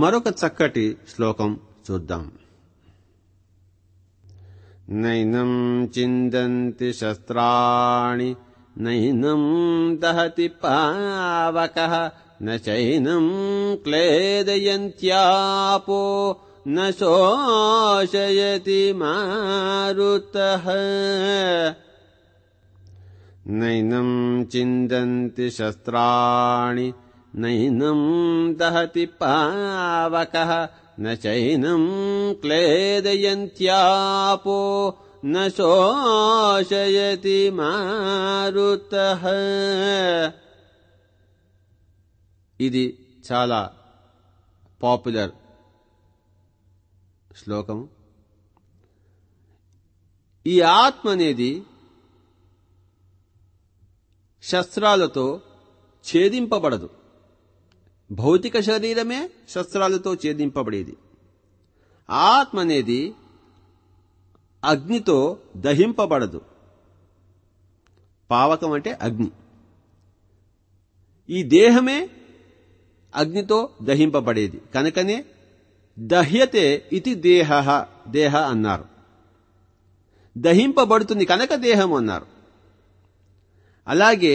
మరొక చక్కటి శ్లోకం చూద్దాం నైనం చిందంతి శస్త్రాణి నైనం దహతి పావక నైనం క్లేదయంత్యాపో నోషయతి మారుత నైనం చిందంతి శస్త్రాణి నైనం దహతి పవక నైనం चैनं నోషయతి మారు ఇది చాలా పాపులర్ శ్లోకం ఈ ఆత్మ అనేది శస్త్రాలతో ఛేదింపబడదు భౌతిక శరీరమే శస్త్రాలతో ఛేదింపబడేది ఆత్మ అనేది అగ్నితో దహింపబడదు పావకం అంటే అగ్ని ఈ దేహమే అగ్నితో దహింపబడేది కనుకనే దహ్యతే ఇది దేహ దేహ అన్నారు దహింపబడుతుంది కనుక దేహం అన్నారు అలాగే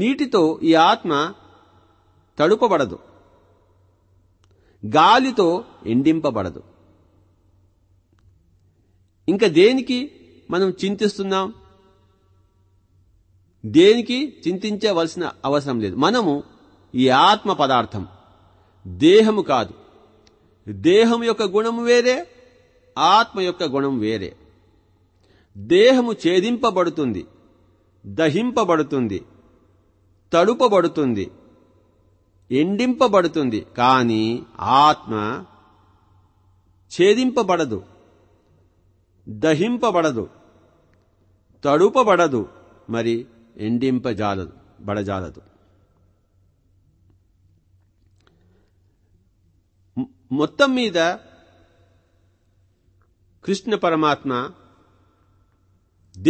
నీటితో ఈ ఆత్మ తడుపబడదు గాలితో ఎండింపబడదు ఇంకా దేనికి మనం చింతిస్తున్నాం దేనికి చింతించవలసిన అవసరం లేదు మనము ఈ ఆత్మ పదార్థం దేహము కాదు దేహం యొక్క గుణము వేరే ఆత్మ యొక్క గుణం వేరే దేహము ఛేదింపబడుతుంది దహింపబడుతుంది తడుపబడుతుంది ఎండింపబడుతుంది కానీ ఆత్మ ఛేదింపబడదు దహింపబడదు తడుపబడదు మరి ఎండింపజాలదు బడజాలదు మొత్తం మీద కృష్ణ పరమాత్మ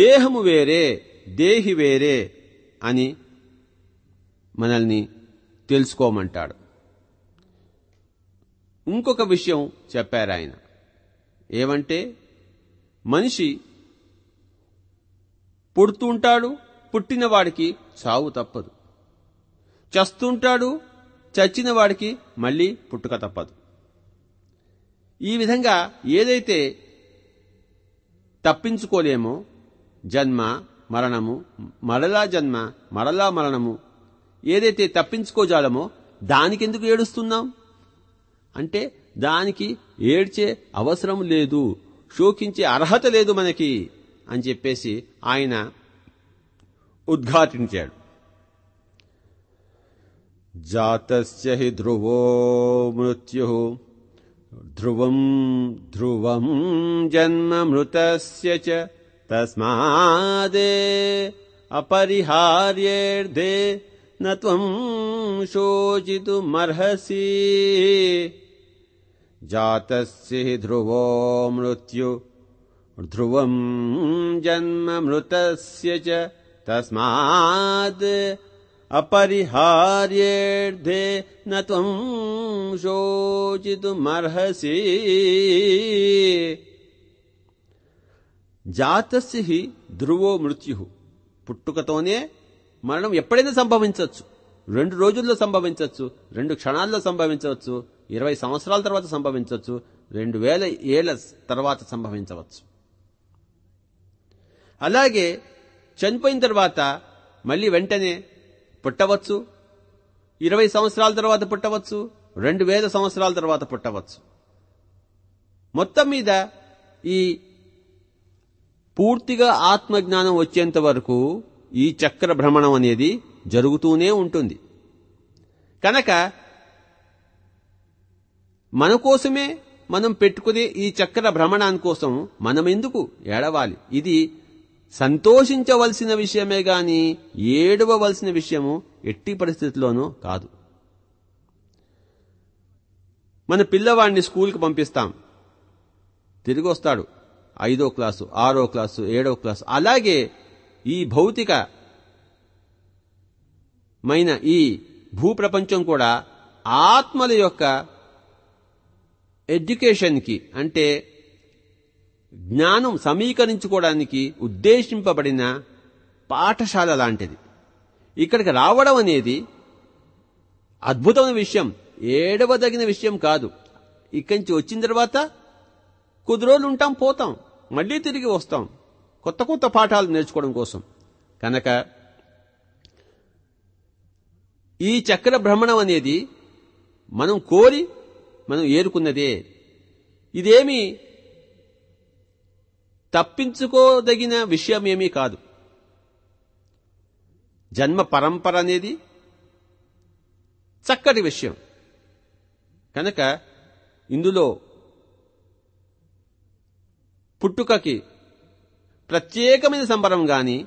దేహము వేరే దేహి వేరే అని మనల్ని తెలుసుకోమంటాడు ఇంకొక విషయం చెప్పారు ఆయన ఏమంటే మనిషి పుడుతుంటాడు పుట్టినవాడికి చావు తప్పదు చస్తుంటాడు చచ్చిన వాడికి మళ్ళీ పుట్టుక తప్పదు ఈ విధంగా ఏదైతే తప్పించుకోలేమో జన్మ మరణము మరలా జన్మ మరలా మరణము ఏదైతే తప్పించుకోజాలమో దానికెందుకు ఏడుస్తున్నాం అంటే దానికి ఏడ్చే అవసరం లేదు శోకించే అర్హత లేదు మనకి అని చెప్పేసి ఆయన ఉద్ఘాటించాడు జాతస్య ధ్రువో మృత్యు ధ్రువం ధ్రువం జన్మ మృతస్య తస్మాదే అపరిహార్యేర్ధే न त्वं शोचितुमर्हसि जातस्य ध्रुवो मृत्यु ध्रुवम् जन्म मृतस्य च तस्मात् अपरिहार्येऽर्धे न त्वं शोचितुमर्हसि जातस्य हि ध्रुवो मृत्युः पुट्टुकतोने మరణం ఎప్పుడైనా సంభవించవచ్చు రెండు రోజుల్లో సంభవించవచ్చు రెండు క్షణాల్లో సంభవించవచ్చు ఇరవై సంవత్సరాల తర్వాత సంభవించవచ్చు రెండు వేల ఏళ్ల తర్వాత సంభవించవచ్చు అలాగే చనిపోయిన తర్వాత మళ్ళీ వెంటనే పుట్టవచ్చు ఇరవై సంవత్సరాల తర్వాత పుట్టవచ్చు రెండు వేల సంవత్సరాల తర్వాత పుట్టవచ్చు మొత్తం మీద ఈ పూర్తిగా ఆత్మజ్ఞానం వచ్చేంత వరకు ఈ చక్ర భ్రమణం అనేది జరుగుతూనే ఉంటుంది కనుక మన కోసమే మనం పెట్టుకునే ఈ చక్ర భ్రమణాని కోసం మనం ఎందుకు ఏడవాలి ఇది సంతోషించవలసిన విషయమే గాని ఏడవవలసిన విషయము ఎట్టి పరిస్థితిలోనూ కాదు మన పిల్లవాడిని స్కూల్కి పంపిస్తాం తిరిగి వస్తాడు ఐదో క్లాసు ఆరో క్లాసు ఏడో క్లాసు అలాగే ఈ భౌతికమైన ఈ భూప్రపంచం కూడా ఆత్మల యొక్క ఎడ్యుకేషన్కి అంటే జ్ఞానం సమీకరించుకోవడానికి ఉద్దేశింపబడిన పాఠశాల లాంటిది ఇక్కడికి రావడం అనేది అద్భుతమైన విషయం ఏడవదగిన విషయం కాదు ఇక్కడి నుంచి వచ్చిన తర్వాత కొద్ది రోజులు ఉంటాం పోతాం మళ్ళీ తిరిగి వస్తాం కొత్త కొత్త పాఠాలు నేర్చుకోవడం కోసం కనుక ఈ చక్ర భ్రమణం అనేది మనం కోరి మనం ఏరుకున్నదే ఇదేమి తప్పించుకోదగిన విషయం ఏమీ కాదు జన్మ పరంపర అనేది చక్కటి విషయం కనుక ఇందులో పుట్టుకకి ప్రత్యేకమైన సంబరం గాని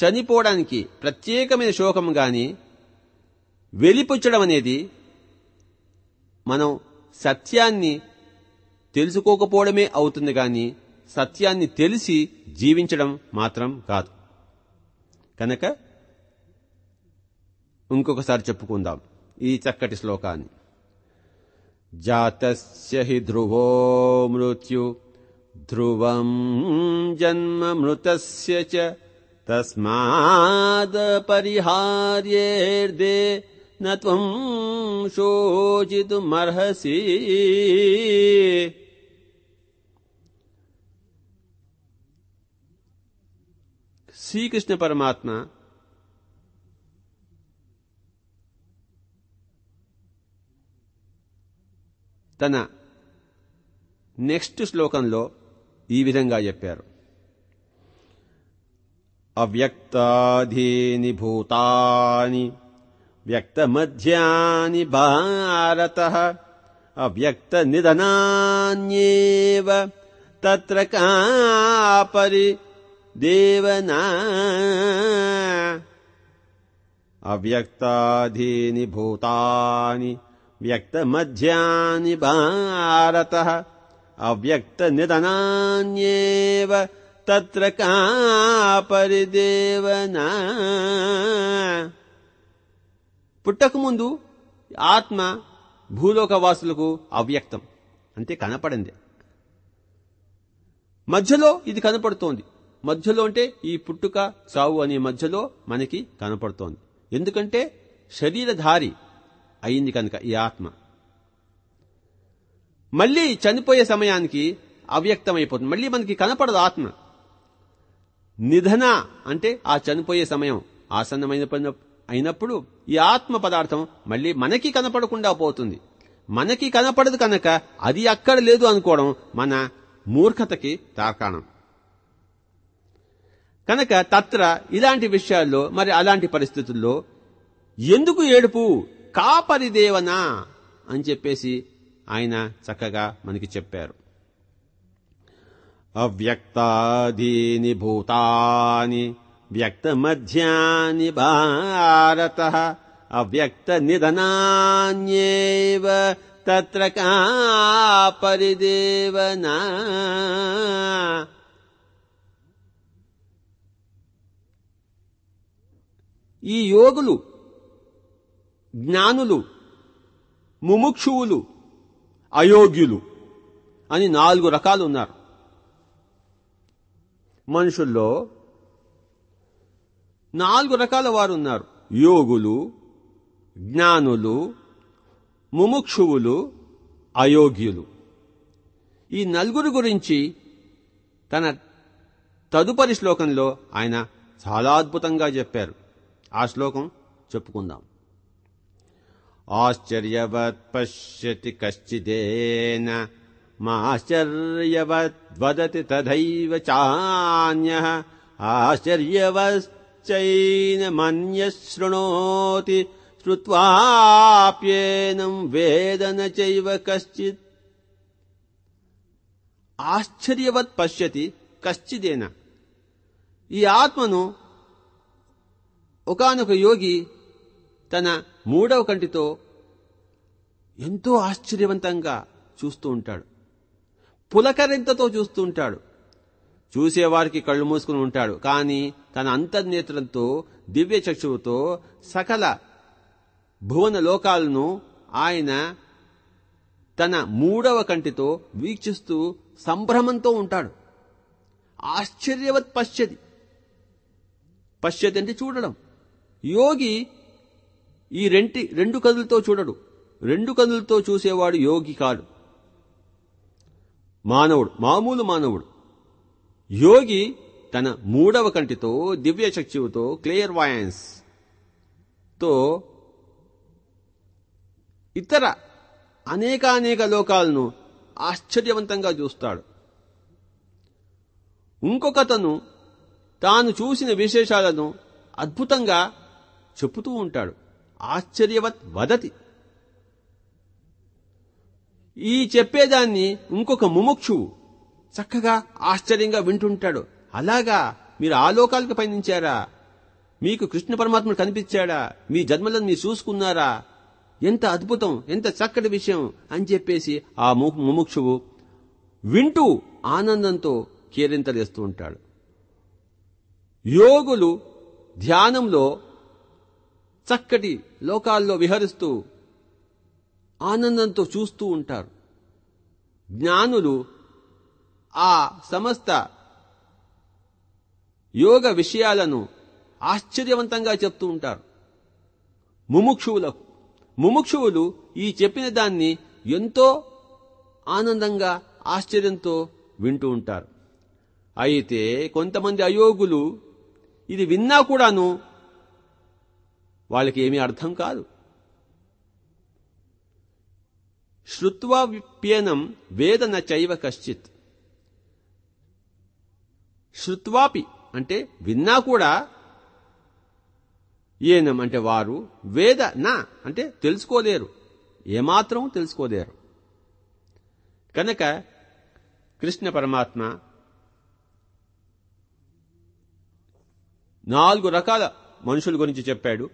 చనిపోవడానికి ప్రత్యేకమైన శోకం గాని వెలిపుచ్చడం అనేది మనం సత్యాన్ని తెలుసుకోకపోవడమే అవుతుంది కానీ సత్యాన్ని తెలిసి జీవించడం మాత్రం కాదు కనుక ఇంకొకసారి చెప్పుకుందాం ఈ చక్కటి శ్లోకాన్ని జాతస్య హి ధ్రువో మృత్యు ध्रुवम् जन्ममृतस्य च तस्मादपरिहार्येऽर्दे न त्वम् शोचितुमर्हसि శ్రీకృష్ణ పరమాత్మ తన నెక్స్ట్ శ్లోకంలో विध्य अव्यक्ताधीनि भूतानि व्यक्तमध्यानि भारतः अव्यक्तनिधानान्येव तत्र कापरि अव्यक्ताधीनि भूतानि व्यक्तमध्यानि భారత అవ్యక్త నిదనాన్యేవ का కాపరిదేవనా పుట్టకముందు ఆత్మ భూలోకవాసులకు అవ్యక్తం అంతే కనపడింది మధ్యలో ఇది కనపడుతోంది మధ్యలో అంటే ఈ పుట్టుక చావు అనే మధ్యలో మనకి కనపడుతోంది ఎందుకంటే శరీరధారి అయింది కనుక ఈ ఆత్మ మళ్ళీ చనిపోయే సమయానికి అవ్యక్తమైపోతుంది మళ్ళీ మనకి కనపడదు ఆత్మ నిధన అంటే ఆ చనిపోయే సమయం ఆసన్నమైన అయినప్పుడు ఈ ఆత్మ పదార్థం మళ్ళీ మనకి కనపడకుండా పోతుంది మనకి కనపడదు కనుక అది అక్కడ లేదు అనుకోవడం మన మూర్ఖతకి తాకాణం కనుక తత్ర ఇలాంటి విషయాల్లో మరి అలాంటి పరిస్థితుల్లో ఎందుకు ఏడుపు కాపరిదేవనా అని చెప్పేసి ఆయన చక్కగా మనకి చెప్పారు అవ్యక్తాదీని భూతాని వ్యక్త మధ్యాని భారత అవ్యక్త నిధనాన్యవ తత్ర పరిదేవనా ఈ యోగులు జ్ఞానులు ముముక్షువులు అయోగ్యులు అని నాలుగు రకాలు ఉన్నారు మనుషుల్లో నాలుగు రకాల వారు ఉన్నారు యోగులు జ్ఞానులు ముముక్షువులు అయోగ్యులు ఈ నలుగురు గురించి తన తదుపరి శ్లోకంలో ఆయన చాలా అద్భుతంగా చెప్పారు ఆ శ్లోకం చెప్పుకుందాం आश्चर्यवत् पश्यति कश्चिदेन माश्चर्यवद्वदति तथैव चान्यः चैव कश्चित् आश्चर्यवत् पश्यति कश्चिदेन यात्मनुकानुक योगी తన మూడవ కంటితో ఎంతో ఆశ్చర్యవంతంగా చూస్తూ ఉంటాడు పులకరింతతో చూస్తూ ఉంటాడు చూసేవారికి కళ్ళు మూసుకుని ఉంటాడు కానీ తన అంతర్నేత్రంతో దివ్య చక్షువుతో సకల భువన లోకాలను ఆయన తన మూడవ కంటితో వీక్షిస్తూ సంభ్రమంతో ఉంటాడు ఆశ్చర్యవత్ పశ్చది పశ్చది అంటే చూడడం యోగి ఈ రెంటి రెండు కదులతో చూడడు రెండు కదులతో చూసేవాడు యోగి కాడు మానవుడు మామూలు మానవుడు యోగి తన మూడవ కంటితో దివ్య చక్షువుతో క్లియర్ వాయన్స్తో ఇతర అనేకానేక లోకాలను ఆశ్చర్యవంతంగా చూస్తాడు ఇంకొకతను తాను చూసిన విశేషాలను అద్భుతంగా చెబుతూ ఉంటాడు ఆశ్చర్యవత్ వదతి ఈ చెప్పేదాన్ని ఇంకొక ముముక్షు చక్కగా ఆశ్చర్యంగా వింటుంటాడు అలాగా మీరు ఆలోకాలకు పయనించారా మీకు కృష్ణ పరమాత్ముడు కనిపించాడా మీ జన్మలను మీరు చూసుకున్నారా ఎంత అద్భుతం ఎంత చక్కటి విషయం అని చెప్పేసి ఆ ముముక్షువు వింటూ ఆనందంతో కేరింతలేస్తూ ఉంటాడు యోగులు ధ్యానంలో చక్కటి లోకాల్లో విహరిస్తూ ఆనందంతో చూస్తూ ఉంటారు జ్ఞానులు ఆ సమస్త యోగ విషయాలను ఆశ్చర్యవంతంగా చెప్తూ ఉంటారు ముముక్షువులకు ముముక్షువులు ఈ చెప్పిన దాన్ని ఎంతో ఆనందంగా ఆశ్చర్యంతో వింటూ ఉంటారు అయితే కొంతమంది అయోగులు ఇది విన్నా కూడాను వాళ్ళకి ఏమీ అర్థం కాదు శ్రుత్వా విప్యనం వేదన చైవ కశ్చిత్ శ్రుత్వాపి అంటే విన్నా కూడా ఏనం అంటే వారు వేద నా అంటే తెలుసుకోలేరు ఏమాత్రం తెలుసుకోలేరు కనుక కృష్ణ పరమాత్మ నాలుగు రకాల మనుషుల గురించి చెప్పాడు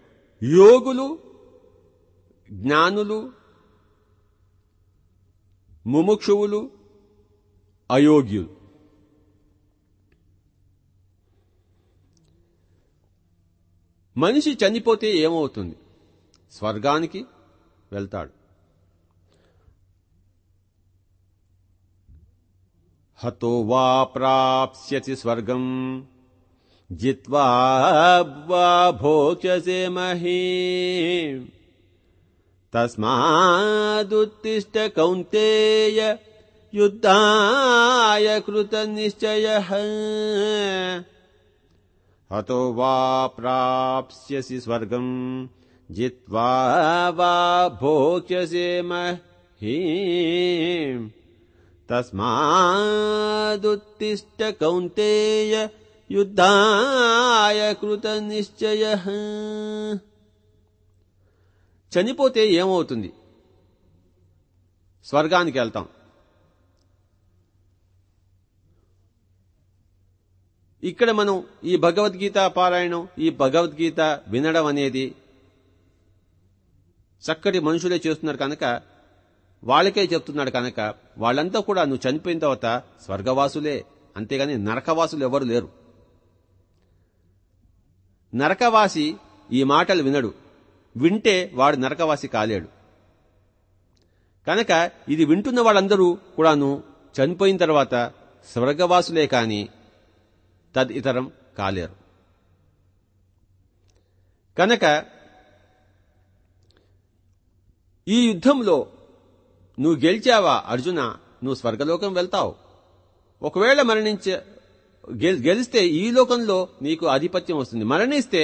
యోగులు జ్ఞానులు ముముక్షువులు అయోగ్యులు మనిషి చనిపోతే ఏమవుతుంది స్వర్గానికి వెళ్తాడు హతో వా ప్రాప్స్యతి స్వర్గం जित्वा भोक्षसे मही तस्मादुत्तिष्ठ कौन्तेय युद्धाय कृतनिश्चयः अतो वा प्राप्स्यसि स्वर्गम् जित्वा वा भोक्षसे मही तस्मादुत्तिष्ठ कौन्तेय యుద్ధాయ కృత నిశ్చయ చనిపోతే ఏమవుతుంది స్వర్గానికి వెళ్తాం ఇక్కడ మనం ఈ భగవద్గీత పారాయణం ఈ భగవద్గీత వినడం అనేది చక్కటి మనుషులే చేస్తున్నారు కనుక వాళ్ళకే చెప్తున్నాడు కనుక వాళ్ళంతా కూడా నువ్వు చనిపోయిన తర్వాత స్వర్గవాసులే అంతేగాని నరకవాసులు ఎవరు లేరు నరకవాసి ఈ మాటలు వినడు వింటే వాడు నరకవాసి కాలేడు కనుక ఇది వింటున్న వాళ్ళందరూ కూడాను చనిపోయిన తర్వాత స్వర్గవాసులే కాని తద్ ఇతరం కాలేరు కనుక ఈ యుద్ధంలో నువ్వు గెలిచావా అర్జున నువ్వు స్వర్గలోకం వెళ్తావు ఒకవేళ మరణించే గెలిస్తే ఈ లోకంలో నీకు ఆధిపత్యం వస్తుంది మరణిస్తే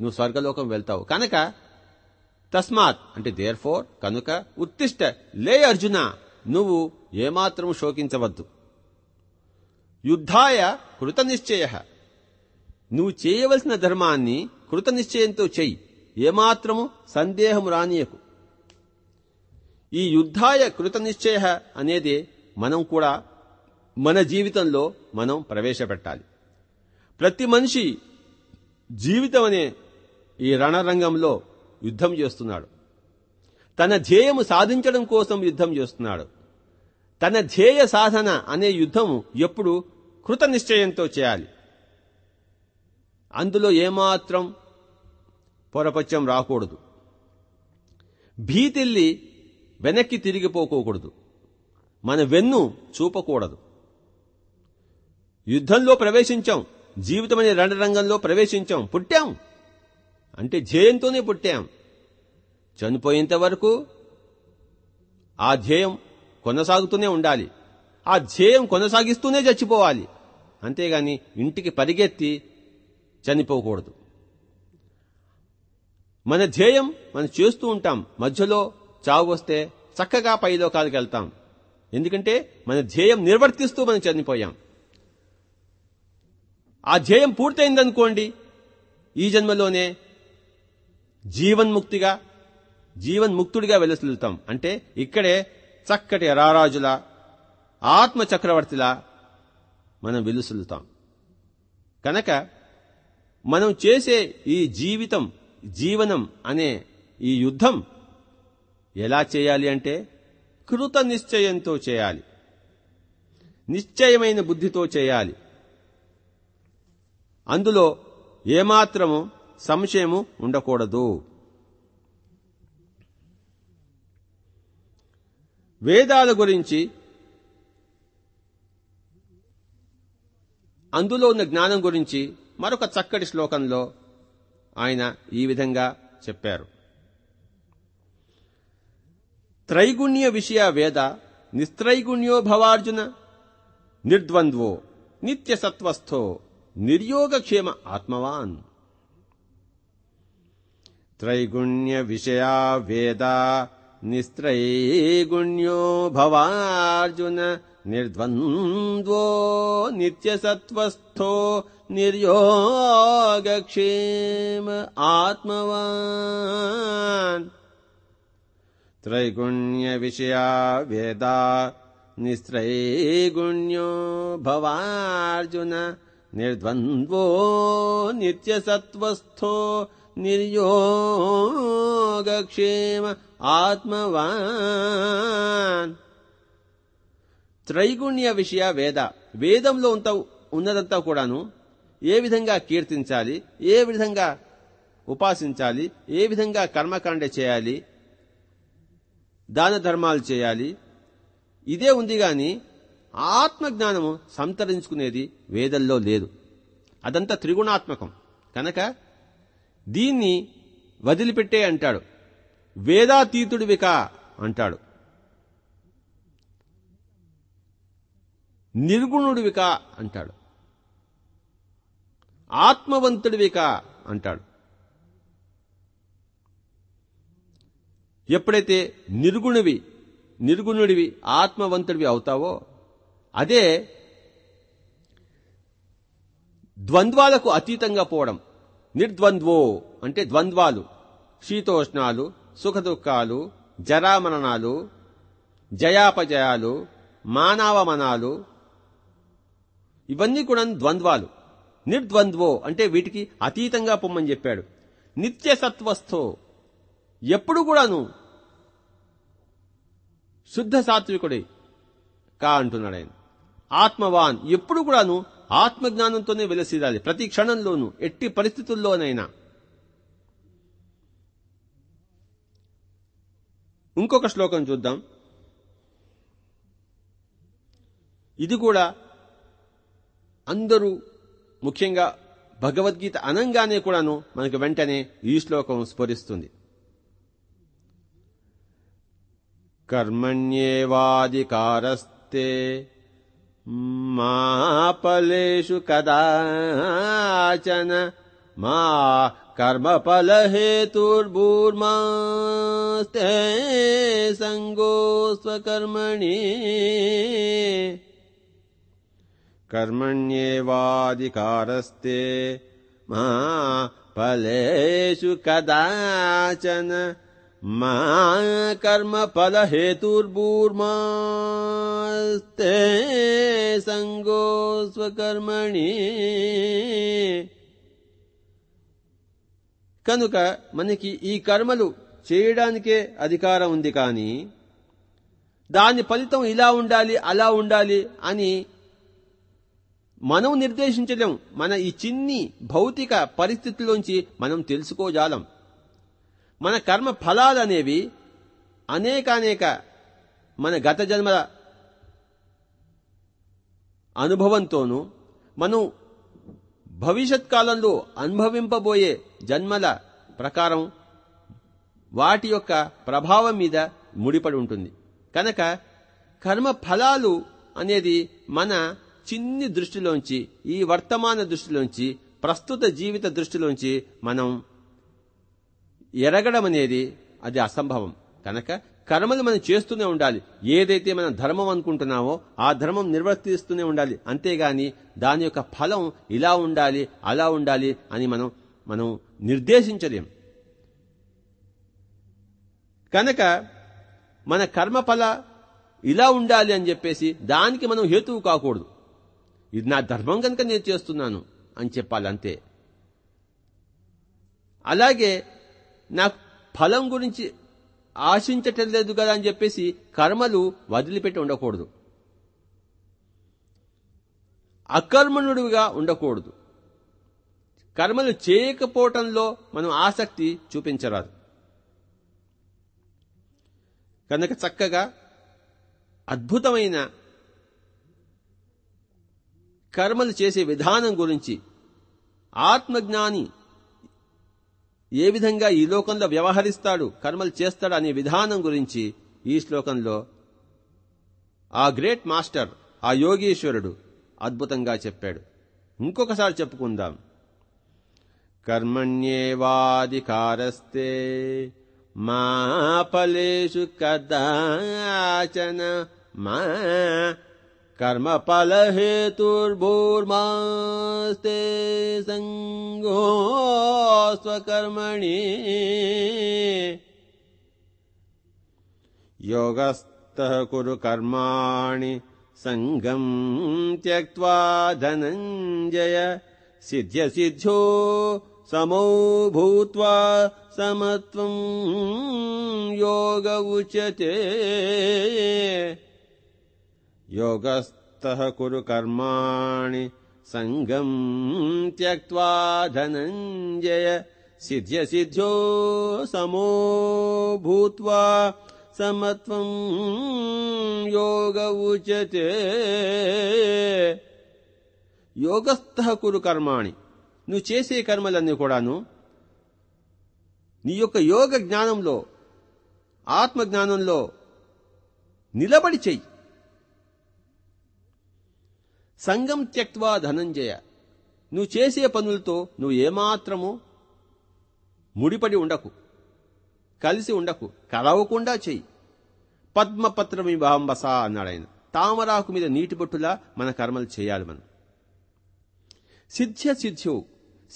నువ్వు స్వర్గలోకం వెళ్తావు కనుక తస్మాత్ అంటే దేర్ ఫోర్ కనుక ఉత్తిష్ట లే అర్జున నువ్వు ఏమాత్రం శోకించవద్దు యుద్ధాయ కృతనిశ్చయ నువ్వు చేయవలసిన ధర్మాన్ని కృతనిశ్చయంతో చెయ్యి ఏమాత్రము సందేహం రానియకు ఈ యుద్ధాయ కృతనిశ్చయ అనేది మనం కూడా మన జీవితంలో మనం ప్రవేశపెట్టాలి ప్రతి మనిషి జీవితం అనే ఈ రణరంగంలో యుద్ధం చేస్తున్నాడు తన ధ్యేయము సాధించడం కోసం యుద్ధం చేస్తున్నాడు తన ధ్యేయ సాధన అనే యుద్ధము ఎప్పుడు కృత నిశ్చయంతో చేయాలి అందులో ఏమాత్రం పొరపత్యం రాకూడదు భీతిల్లి వెనక్కి తిరిగిపోకూడదు మన వెన్ను చూపకూడదు యుద్ధంలో ప్రవేశించాం జీవితమనే రణరంగంలో ప్రవేశించాం పుట్టాం అంటే ధ్యేయంతోనే పుట్టాం చనిపోయేంత వరకు ఆ ధ్యేయం కొనసాగుతూనే ఉండాలి ఆ ధ్యేయం కొనసాగిస్తూనే చచ్చిపోవాలి అంతేగాని ఇంటికి పరిగెత్తి చనిపోకూడదు మన ధ్యేయం మనం చేస్తూ ఉంటాం మధ్యలో చావు వస్తే చక్కగా పైలోకాలకు వెళ్తాం ఎందుకంటే మన ధ్యేయం నిర్వర్తిస్తూ మనం చనిపోయాం ఆ ధ్యేయం పూర్తయిందనుకోండి ఈ జన్మలోనే జీవన్ముక్తిగా జీవన్ముక్తుడిగా వెలసిల్లుతాం అంటే ఇక్కడే చక్కటి రారాజుల ఆత్మ చక్రవర్తిలా మనం వెలుసులుతాం కనుక మనం చేసే ఈ జీవితం జీవనం అనే ఈ యుద్ధం ఎలా చేయాలి అంటే కృత నిశ్చయంతో చేయాలి నిశ్చయమైన బుద్ధితో చేయాలి అందులో ఏమాత్రము సంశయము ఉండకూడదు వేదాల గురించి అందులో ఉన్న జ్ఞానం గురించి మరొక చక్కటి శ్లోకంలో ఆయన ఈ విధంగా చెప్పారు త్రైగుణ్య విషయ వేద నిస్త్రైగుణ్యో భవార్జున నిర్ద్వంద్వో నిత్యసత్వస్థో निर्योगक्षेम आत्मवान् त्रैगुण्यविषया वेदा निस्त्रैगुण्यो भवार्जुन निर्द्वन्द्वो नित्यसत्त्वस्थो निर्योगक्षेम आत्मवान् त्रैगुण्यविषया वेदा निस्त्रैगुण्यो भवार्जुन నిర్ద్వంద్వో నిత్యసత్వస్థో నిర్యోగక్షేమ ఆత్మవాన్ త్రైగుణ్య విషయ వేద వేదంలో ఉంత ఉన్నదంతా కూడాను ఏ విధంగా కీర్తించాలి ఏ విధంగా ఉపాసించాలి ఏ విధంగా కర్మకాండ చేయాలి దాన ధర్మాలు చేయాలి ఇదే ఉంది కానీ ఆత్మజ్ఞానము సంతరించుకునేది వేదల్లో లేదు అదంతా త్రిగుణాత్మకం కనుక దీన్ని వదిలిపెట్టే అంటాడు వేదాతీతుడివిక అంటాడు నిర్గుణుడివిక అంటాడు ఆత్మవంతుడివిక అంటాడు ఎప్పుడైతే నిర్గుణివి నిర్గుణుడివి ఆత్మవంతుడివి అవుతావో అదే ద్వంద్వాలకు అతీతంగా పోవడం నిర్ద్వంద్వో అంటే ద్వంద్వాలు శీతోష్ణాలు సుఖదుఖాలు జరామరణాలు జయాపజయాలు మానవమనాలు ఇవన్నీ కూడా ద్వంద్వాలు నిర్ద్వంద్వో అంటే వీటికి అతీతంగా పొమ్మని చెప్పాడు నిత్యసత్వస్థో ఎప్పుడు కూడాను శుద్ధ సాత్వికుడి కా అంటున్నాడు ఆయన ఆత్మవాన్ ఎప్పుడు కూడాను ఆత్మజ్ఞానంతోనే వెలసిరాలి ప్రతి క్షణంలోనూ ఎట్టి పరిస్థితుల్లోనైనా ఇంకొక శ్లోకం చూద్దాం ఇది కూడా అందరూ ముఖ్యంగా భగవద్గీత అనంగానే కూడాను మనకు వెంటనే ఈ శ్లోకం స్ఫురిస్తుంది కర్మణ్యేవాధికారస్తే मापलेषु कदाचन मा कर्मफलहेतुर्भूर्मास्ते सङ्गो स्वकर्मणि मा फलेषु कदाचन కర్మ कर्मफलहेतुर्भूर्मा ते సంగోస్వకర్మణి కనుక మనకి ఈ కర్మలు చేయడానికే అధికారం ఉంది కానీ దాని ఫలితం ఇలా ఉండాలి అలా ఉండాలి అని మనం నిర్దేశించలేం మన ఈ చిన్ని భౌతిక పరిస్థితుల్లోంచి మనం తెలుసుకోజాలం మన కర్మ ఫలాలు అనేవి అనేకానేక మన గత జన్మల అనుభవంతోనూ మనం భవిష్యత్ కాలంలో అనుభవింపబోయే జన్మల ప్రకారం వాటి యొక్క ప్రభావం మీద ముడిపడి ఉంటుంది కనుక కర్మ ఫలాలు అనేది మన చిన్ని దృష్టిలోంచి ఈ వర్తమాన దృష్టిలోంచి ప్రస్తుత జీవిత దృష్టిలోంచి మనం ఎరగడం అనేది అది అసంభవం కనుక కర్మలు మనం చేస్తూనే ఉండాలి ఏదైతే మనం ధర్మం అనుకుంటున్నామో ఆ ధర్మం నిర్వర్తిస్తూనే ఉండాలి అంతేగాని దాని యొక్క ఫలం ఇలా ఉండాలి అలా ఉండాలి అని మనం మనం నిర్దేశించలేం కనుక మన కర్మఫల ఇలా ఉండాలి అని చెప్పేసి దానికి మనం హేతువు కాకూడదు ఇది నా ధర్మం కనుక నేను చేస్తున్నాను అని చెప్పాలంతే అలాగే నాకు ఫలం గురించి ఆశించటం లేదు కదా అని చెప్పేసి కర్మలు వదిలిపెట్టి ఉండకూడదు అకర్మణుడుగా ఉండకూడదు కర్మలు చేయకపోవటంలో మనం ఆసక్తి చూపించరాదు కనుక చక్కగా అద్భుతమైన కర్మలు చేసే విధానం గురించి ఆత్మజ్ఞాని ఏ విధంగా ఈ లోకంలో వ్యవహరిస్తాడు కర్మలు చేస్తాడు అనే విధానం గురించి ఈ శ్లోకంలో ఆ గ్రేట్ మాస్టర్ ఆ యోగీశ్వరుడు అద్భుతంగా చెప్పాడు ఇంకొకసారి చెప్పుకుందాం కర్మణ్యేవాధికారస్తే మా ఫలేషు కదాచన మా कर्मफलहेतुर्भूर्मास्ते स्वकर्मणि योगस्तः कुरु कर्माणि सङ्गम् त्यक्त्वा धनञ्जय सिद्ध्यसिद्ध्यो समो भूत्वा समत्वम् योग उच्यते योगस्तः कुरु సంగం सङ्गम् त्यक्त्वा धनञ्जय సిద్ధ్యో సమో भूत्वा సమత్వం యోగ ఉచతే యోగస్థ కురు కర్మాణి నువ్వు చేసే కర్మలన్నీ కూడాను నీ యొక్క యోగ జ్ఞానంలో ఆత్మజ్ఞానంలో నిలబడి చెయ్యి సంగం త్యక్వా ధనంజయ నువ్వు చేసే పనులతో నువ్వు ఏమాత్రము ముడిపడి ఉండకు కలిసి ఉండకు కలవకుండా చెయ్యి పద్మపత్రమి విభాంబస అన్నాడు ఆయన తామరాకు మీద నీటి బొట్టులా మన కర్మలు చేయాలి మనం సిద్ధ్య సిద్ధ్యు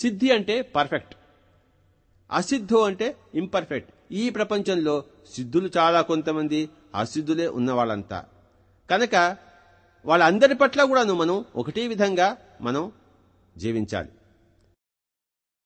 సిద్ధి అంటే పర్ఫెక్ట్ అసిద్ధు అంటే ఇంపర్ఫెక్ట్ ఈ ప్రపంచంలో సిద్ధులు చాలా కొంతమంది అసిద్ధులే ఉన్నవాళ్ళంతా కనుక వాళ్ళందరి పట్ల కూడాను మనం ఒకటే విధంగా మనం జీవించాలి